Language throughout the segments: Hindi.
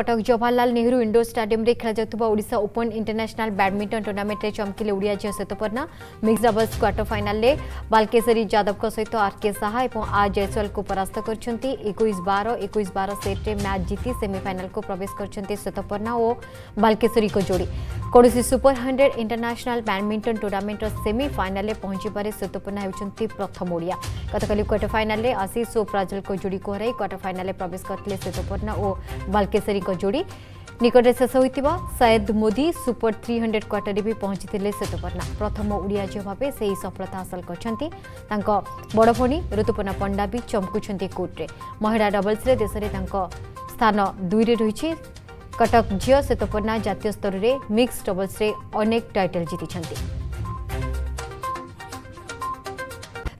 कटक जवाहरलाल नेहरू इंडोर स्टाडियम में खेल ओडा ओपन इंटरनेशनल बैडमिंटन में चमकिले ओडिया झील Swetaparna mix doubles quarter final Balkeshari Jadav सहित आरके साहा और आर जयसवाल को परास्त कर एक बार एक बार सेट्रे मैच जीति सेमिफाइनाल को प्रवेश कर श्वेतपर्णा और बाल्केश्वरी जोड़ी कौन सुपर हंड्रेड इंटरनेशनल बैडमिंटन टूर्णमेंटर सेमिफाइनाल पहुंचे सेतुपूर्णा होती प्रथम ओडिया गतल क्वार्टर फाइनाल आशीष और प्राजल को जोड़ी को हर क्वार्टर फाइनाल प्रवेश करते सेतुपूर्णा और बालकेश्वरी जोड़ी निकट शेष होता Syed Modi super three hundred quarter भी पहुंची सेतुपर्णा प्रथम ओडिया झील भाव से ही सफलता हासिल करी ऋतुपर्णा पंडा भी चमकुंट कोर्टे महिला डबल्स देश में स्थान दुई रही કટક ઝીઓ સે તપન્ના જાતીય સ્તરરે મિક્સ ડબલ્સરે અનેક ટાઇટલ જીતીછંતી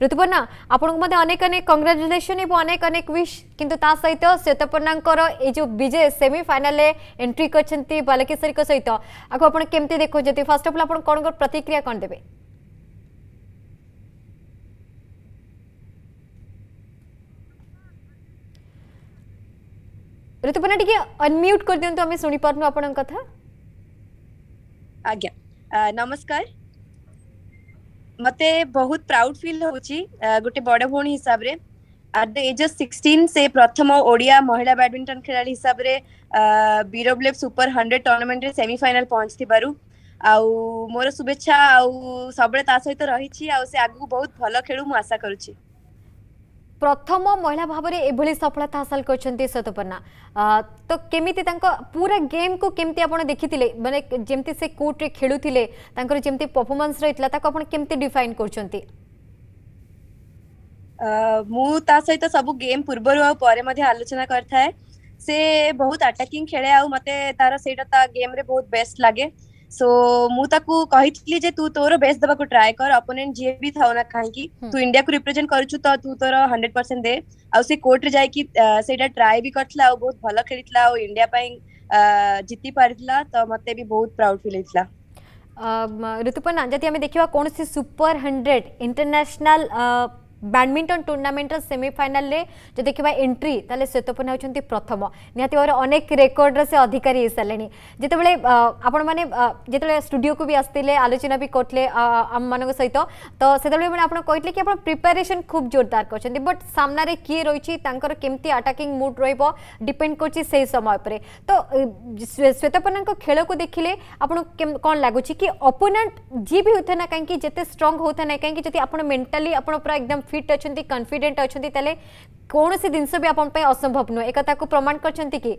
ઋતુપર્ણા આપણଙ୍କୁ ମଧ୍ୟ ଅନେକ ଅନେକ କଂଗ୍ରାଚୁଲେସନ୍ ଏବଂ ଅନେକ ଅନେକ ୱିଶ୍ କିନ୍ତୁ ତା ସହିତ ଶ୍ୱେତପର୍ଣ୍ଣାଙ୍କର ଏ ଯେଉଁ ବିଜେ ସେମିଫାଇନାଲ୍ରେ ଏଣ୍ଟ୍ରି କରିଛନ୍ତି ବାଲକେଶ୍ୱରୀଙ୍କ ସହିତ ଆକୁ ଆପଣ କେମିତି ଦେଖୁଛନ୍ତି ଫାର୍ଷ୍ଟ ଅଫ୍ ଅଲ୍ ଆପଣ କ'ଣ ପ୍ରତିକ୍ରିୟା କ'ଣ ଦେବେ ঋতুপর্ণা টিকে অনমিউট করে দিও আমি শুনি পারনু আপনার কথা আজ্ঞা নমস্কার মতে বহুত প্রাউড ফিল হচ্ছে গোটে বড় ভৌণী হিসাবে at the age of sixteen সে প্রথম ওড়িয়া মহিলা ব্যাডমিন্টন খেলাড়ি হিসাবে বিরবলেভ সুপর হন্ড্রেড টুর্নামেন্টরে সেমিফাইনাল পৌঁছিবার ଆଉ ମୋର ଶୁଭେଚ୍ଛା ଆଉ ସବୁବେଳେ ତା ସହିତ ରହିଛି ଆଉ ସେ ଆଗକୁ ବହୁତ ଭଲ ଖେଳୁ ମୁଁ ଆଶା କରୁଛି প্রথম মহিলা ভাবে এভাবে সফলতা হাসল করছেন শ্বেতপর্ণা তো কেমিতি তাঙ্ক পুরা গেম কু কেমিতি আপনার দেখিলে মানে যেমতি সে কোর্টে খেলুলে তাঙ্কর যেমতি পরফরমান্স রয়েছিল তাকে আপনার কেমিতি ডিফাইন করছেন ମୁଁ ତା ସହିତ ସବୁ ଗେମ୍ ପୂର୍ବରୁ ଆଉ ପରେ ମଧ୍ୟ ଆଲୋଚନା କରିଥାଏ ସେ ବହୁତ ଆଟାକିଂ ଖେଳେ ଆଉ ମତେ ତାର ସେଇଟା ତା ଗେମ୍ରେ ବହୁତ ବେଷ୍ଟ ଲାଗେ सो ମୁଁ ତାକୁ କହିଥିଲି ଯେ ତୁ ତୋର ବେଷ୍ଟ ଦେବାକୁ ଟ୍ରାଏ କର ଅପୋନେଣ୍ଟ ଯିଏ ବି ଥାଉ ନା କାହିଁକି ତୁ ଇଣ୍ଡିଆକୁ ରିପ୍ରେଜେଣ୍ଟ କରୁଛୁ ତ ତୁ ତୋର ହଣ୍ଡ୍ରେଡ୍ ପରସେଣ୍ଟ ଦେ ଆଉ ସେ କୋର୍ଟରେ ଯାଇକି ସେଇଟା ଟ୍ରାଏ ବି କରିଥିଲା ଆଉ ବହୁତ ଭଲ ଖେଳିଥିଲା ଆଉ ଇଣ୍ଡିଆ ପାଇଁ ଜିତି ପାରିଥିଲା ତ ମତେ ବି ବହୁତ ପ୍ରାଉଡ୍ ଫିଲ୍ ହେଇଥିଲା ଋତୁପର୍ଣ୍ଣା ଯଦି ଆମେ ଦେଖିବା କୌଣସି ସୁପର ହଣ୍ଡ୍ରେଡ୍ ଇଣ୍ଟରନ୍ୟାସନାଲ बैडमिंटन टूर्णमेंटर सेमिफाइनाल जो देखा एंट्री तेज़े श्वेतपूर्णा होती प्रथम निहती भाव अनेक रेकर्ड से अधिकारी सारे जिते आपने जिते स्टूडियो को भी आसते आलोचना भी करते आम मान सहित तो से आते कि प्रिपेरेसन खूब जोरदार कर बट सान किए रही कमी आटाकिंग मुड रिपेड कर समय पर तो खेल को देखिले कौन लगुच कि अपोनाट जी भी होते ना कहीं स्ट्रंग होता ना कहीं मेन्टाली आप एकदम फिट अच्छा कनफिडेट अच्छा कौन सी जिन भी आप असंभव नुह एक प्रमाण करते कि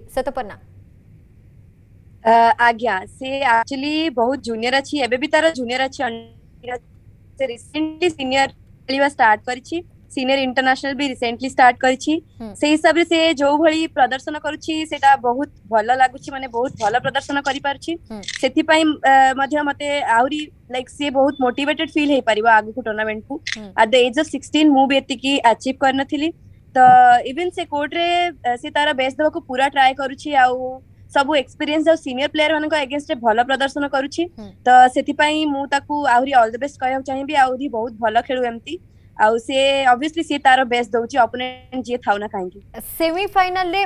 आज्ञा से एक्चुअली बहुत जूनियर अच्छी एबे भी तार जूनियर अच्छी रिसेंटली सीनियर खेलवा स्टार्ट करछि ସିନିୟର ଇଣ୍ଟରନ୍ୟାସନାଲ ବି ରିସେଣ୍ଟଲି ଷ୍ଟାର୍ଟ କରିଛି ସେଇ ହିସାବରେ ସେ ଯୋଉଭଳି ପ୍ରଦର୍ଶନ କରୁଛି ସେଟା ବହୁତ ଭଲ ଲାଗୁଛି ମାନେ ବହୁତ ଭଲ ପ୍ରଦର୍ଶନ କରିପାରୁଛି ସେଥିପାଇଁ ମଧ୍ୟ ମତେ ଆହୁରି ଲାଇକ୍ ସିଏ ବହୁତ ମୋଟିଭେଟେଡ ଫିଲ୍ ହେଇପାରିବ ଆଗକୁ ଟୁର୍ଣ୍ଣାମେଣ୍ଟକୁ at the age of sixteen ମୁଁ ବି ଏତିକି ଆଚିଭ୍ କରିନଥିଲି ତ ଇଭିନ୍ ସେ କୋର୍ଟରେ ସେ ତାର ବେଷ୍ଟ ଦେବାକୁ ପୁରା ଟ୍ରାଏ କରୁଛି ଆଉ ସବୁ ଏକ୍ସପିରିଏନ୍ସ ଆଉ ସିନିୟର ପ୍ଲେୟର ମାନଙ୍କ ଏଗେନଷ୍ଟରେ ଭଲ ପ୍ରଦର୍ଶନ କରୁଛି ତ ସେଥିପାଇଁ ମୁଁ ତାକୁ ଆହୁରି ଅଲ୍ ଦ ବେଷ୍ଟ କହିବାକୁ ଚାହିଁବି ଆହୁରି ବହୁତ ଭଲ ଖେଳୁ ଏମିତି ଆଉ ସେ ଅବଭିୟସଲି ସେ ତାର ବେଷ୍ଟ ଦଉଛି ଅପୋନେଣ୍ଟ ଯିଏ ଥାଉ ନା କାହିଁକି ସେମିଫାଇନାଲରେ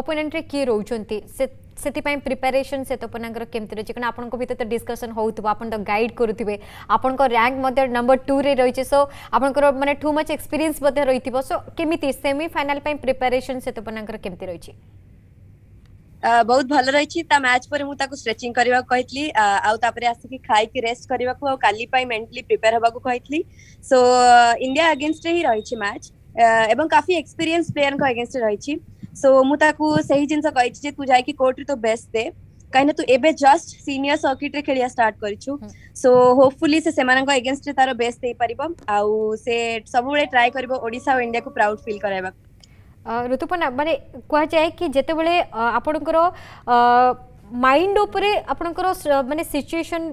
ଅପୋନେଣ୍ଟରେ କିଏ ରହୁଛନ୍ତି ସେ ସେଥିପାଇଁ ପ୍ରିପାରେସନ୍ ସେତପନାଙ୍କର କେମିତି ରହିଛି କାରଣ ଆପଣଙ୍କ ଭିତରେ ତ ଡିସ୍କସନ୍ ହେଉଥିବ ଆପଣ ତ ଗାଇଡ଼୍ କରୁଥିବେ ଆପଣଙ୍କ ର୍ୟାଙ୍କ ମଧ୍ୟ ନମ୍ବର ଟୁରେ ରହିଛି ସୋ ଆପଣଙ୍କର ମାନେ ଟୁ ମଚ୍ ଏକ୍ସପିରିଏନ୍ସ ମଧ୍ୟ ରହିଥିବ ସୋ କେମିତି ସେମିଫାଇନାଲ୍ ପାଇଁ ପ୍ରିପାରେସନ୍ ସେତପନାଙ୍କର କେମିତି ରହିଛି बहुत भल रही मैच पर मुझे स्ट्रेचिंग कही आसिक खाई रेस्ट मेंटली प्रिपेयर हवा को कही सो इंडिया अगेन्स्ट ही रही मैच एवं काफी एक्सपीरियंस प्लेयर अगेन्स्ट रही सो मुझे जिन तू जाइ कोर्ट रु बेस्ट दे कहीं तू ए जस्ट सीनियर सर्किट खेल स्टार्ट करो so, होपफुली से अगेन्स्ट तार बेस्ट दे पार आ सब ट्राए कर इंडिया को प्राउड फिल कर ଋତୁପର୍ଣ୍ଣା ମାନେ କୁହାଯାଏ କି ଯେତେବେଳେ ଆପଣଙ୍କର माइंड उपरे आपणकर माने सिचुएशन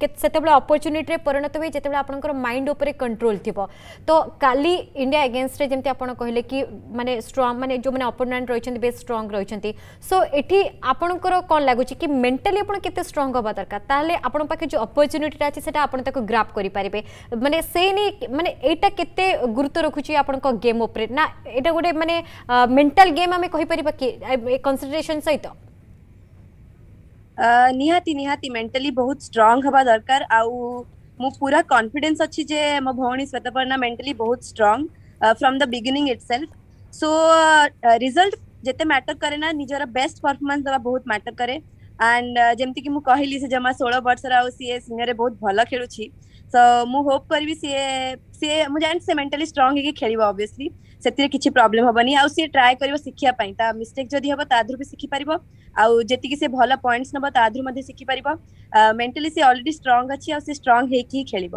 केतेबेले अपॉर्चुनिटी रे परिणत होय जेतेबेले आपणकर माइंड उपरे कंट्रोल थिबो तो काली इंडिया अगेंस्ट रे जेमते आपण कहले की माने स्ट्रांग माने जो माने ओपोनेंट रहिछन बे स्ट्रांग रहिछन सो एठी आपणकर कोन लागुछ की मेंटली आपण केते स्ट्रांग होबा दरकार ताले आपण पाके जो अपॉर्चुनिटी आछ सेटा आपण ताको ग्राप करि पारिबे माने सेनी माने एटा केते गुरुत्व रखुछ आपणको गेम उपरे ना एटा गोडे माने मेंटल गेम आमे कहि परिबा की कंसीडरेशन सहित ନିହାତି ନିହାତି ମେଣ୍ଟାଲି ବହୁତ ଷ୍ଟ୍ରଙ୍ଗ ହେବା ଦରକାର ଆଉ ମୁଁ ପୁରା କନଫିଡେନ୍ସ ଅଛି ଯେ ମୋ ଭଉଣୀ ଶ୍ୱେତପର୍ଣ୍ଣା ମେଣ୍ଟାଲି ବହୁତ strong from the beginning itself so result ଯେତେ ମ୍ୟାଟର କରେ ନା ନିଜର ବେଷ୍ଟ ପରଫର୍ମାନ୍ସ ଦେବା ବହୁତ ମ୍ୟାଟର କରେ ଆଣ୍ଡ ଯେମିତିକି ମୁଁ କହିଲି ସେ ଜମା ଷୋହଳ ବର୍ଷର ଆଉ ସିଏ ସିନିୟରରେ ବହୁତ ଭଲ ଖେଳୁଛି ସୋ ମୁଁ ହୋପ୍ କରିବି ସିଏ ସିଏ ମୁଁ ଜାଣିଛି ସେ ମେଣ୍ଟାଲି ଷ୍ଟ୍ରଙ୍ଗ ହେଇକି ଖେଳିବ ଅବଭିୟସଲି ᱥᱛᱤᱨে কিছি প্রবলেম হব নি আউ সে ট্রাই করিব শিখিয়া পাই তা মিসটেক যদি হব তা ধরবি শিখি পারিব আউ জেতি কি সে ভাল পয়েন্টস নবা তা আ ধর মধ্যে শিখি পারিব মেন্টালি সে অলরেডি স্ট্রং আছে আ সে স্ট্রং হেই কি খেলিব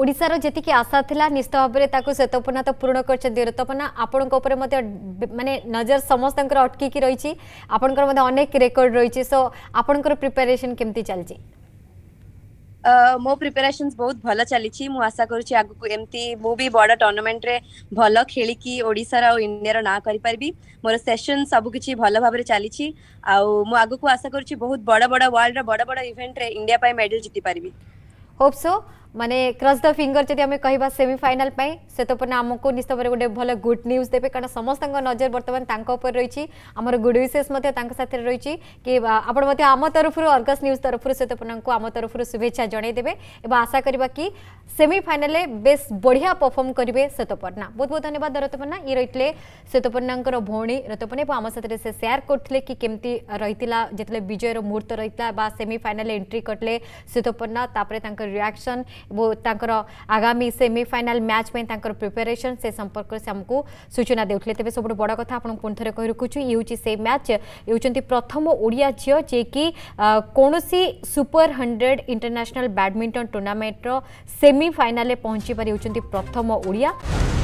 ওড়িশার জেতি কি আশা থিলা নিস্ত ভাবরে তা কো শতপর্ণতা পূর্ণ করছ দেরতপনা আপনক উপরে মধ্যে মানে নজর সমস্তকর আটকে কি রইছি আপনকর মধ্যে अनेक রেকর্ড রইছি সো আপনকর প্রিপারেশন কেমতি চলজি मो प्रिपेरेसन बहुत भल चली आशा करुच्ची बड़ टूर्णमेंट रे भल खेल ओडार आ इंडिया ना करपरि मोर सेसन सबकि भल भाव चली आगे आशा कर वर्ल्ड रड़ बड़ इवेंट रे इंडिया मेडल जीति पारि होप सो মানে ক্রস দ ফিঙ্গর যদি আমি কহবা সেমিফাইনাল পাই সেতপর্ণ আমাকে নিশ্চয় গোটে ভাল গুড নিউজ দেবে কারণ সমস্ত নজর বর্তমান তাঁর উপরে রয়েছে আমার গুড উইসেস তাঁর সাথে রয়েছে কি আপনার আম তরফর অর্গস নিউজ তরফর সেতপর্ণ আম তরফর শুভেচ্ছা জনাইদেবে এবং আশা করা কি সেমিফাইনালে বেশ বড়িয়া পরফর্ম করবে শ্বেতপর্ণা বহুত বহুত ধন্যবাদ রতপর্ণা ই রয়েছে শ্বেতপর্ণাঙ্কর ভৌণী রতপর্ণা এবং আমার সাথে সে সেয়ার করলে কি কেমতি রয়েছিল যেত বিজয়ের মুহূর্ত রয়েছিল বা সেমিফাইনাল এন্ট্রি করলে শ্বেতপর্ণা তাপরে তাঁর রিয়াকশন आगामी सेमिफाइनाल मैच प्रिपेरेसन से संपर्क से आमको सूचना देते तेज सब बड़ कथा आप रखु ये मैच ये प्रथम ओडिया झील जी कौन सुपर हंड्रेड इंटरनेशनल बैडमिंटन टूर्णमेंटर सेमिफाइनाल पहुंची पार्टी प्रथम ओडिया